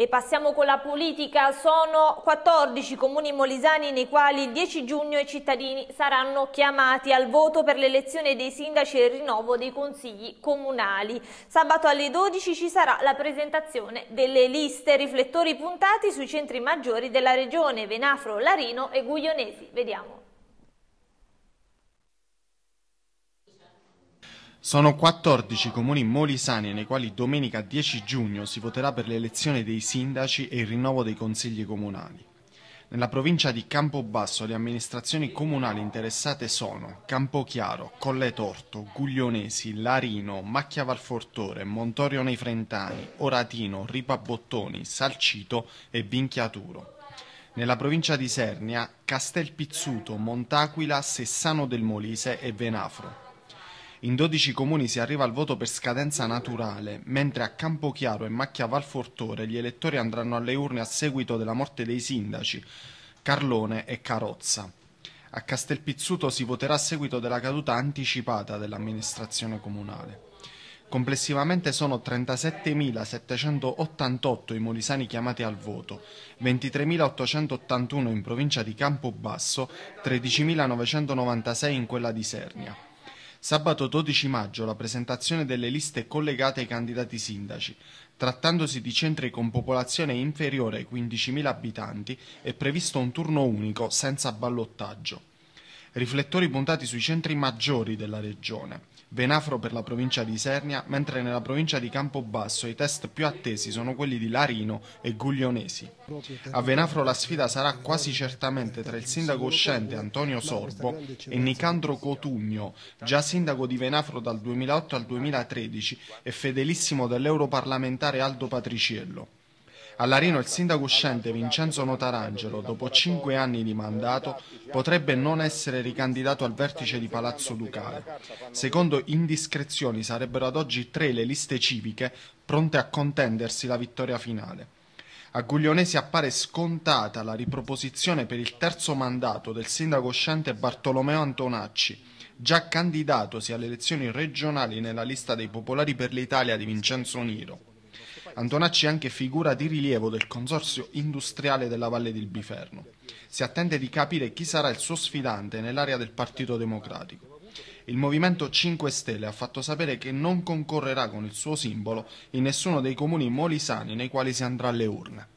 E passiamo con la politica, sono 14 comuni molisani nei quali il 10 giugno i cittadini saranno chiamati al voto per l'elezione dei sindaci e il rinnovo dei consigli comunali. Sabato alle 12 ci sarà la presentazione delle liste, riflettori puntati sui centri maggiori della regione Venafro, Larino e Guglionesi. Vediamo. Sono 14 comuni molisani nei quali domenica 10 giugno si voterà per l'elezione dei sindaci e il rinnovo dei consigli comunali. Nella provincia di Campobasso le amministrazioni comunali interessate sono Campochiaro, Colle Torto, Guglionesi, Larino, Macchia Valfortore, Montorio nei Frentani, Oratino, Ripabottoni, Salcito e Vinchiaturo. Nella provincia di Sernia Castel Castelpizzuto, Montaquila, Sessano del Molise e Venafro. In 12 comuni si arriva al voto per scadenza naturale, mentre a Campochiaro e Macchia Valfortore gli elettori andranno alle urne a seguito della morte dei sindaci Carlone e Carozza. A Castelpizzuto si voterà a seguito della caduta anticipata dell'amministrazione comunale. Complessivamente sono 37.788 i molisani chiamati al voto, 23.881 in provincia di Campobasso, 13.996 in quella di Sernia. Sabato 12 maggio la presentazione delle liste collegate ai candidati sindaci. Trattandosi di centri con popolazione inferiore ai 15.000 abitanti è previsto un turno unico senza ballottaggio. Riflettori puntati sui centri maggiori della regione. Venafro per la provincia di Isernia, mentre nella provincia di Campobasso i test più attesi sono quelli di Larino e Guglionesi. A Venafro la sfida sarà quasi certamente tra il sindaco uscente Antonio Sorbo e Nicandro Cotugno, già sindaco di Venafro dal 2008 al 2013 e fedelissimo dell'europarlamentare Aldo Patriciello. A Larino il sindaco uscente Vincenzo Notarangelo, dopo cinque anni di mandato, potrebbe non essere ricandidato al vertice di Palazzo Ducale. Secondo indiscrezioni sarebbero ad oggi tre le liste civiche pronte a contendersi la vittoria finale. A Guglionesi appare scontata la riproposizione per il terzo mandato del sindaco uscente Bartolomeo Antonacci, già candidatosi alle elezioni regionali nella lista dei Popolari per l'Italia di Vincenzo Niro. Antonacci è anche figura di rilievo del consorzio industriale della Valle del Biferno. Si attende di capire chi sarà il suo sfidante nell'area del Partito Democratico. Il Movimento 5 Stelle ha fatto sapere che non concorrerà con il suo simbolo in nessuno dei comuni molisani nei quali si andrà alle urne.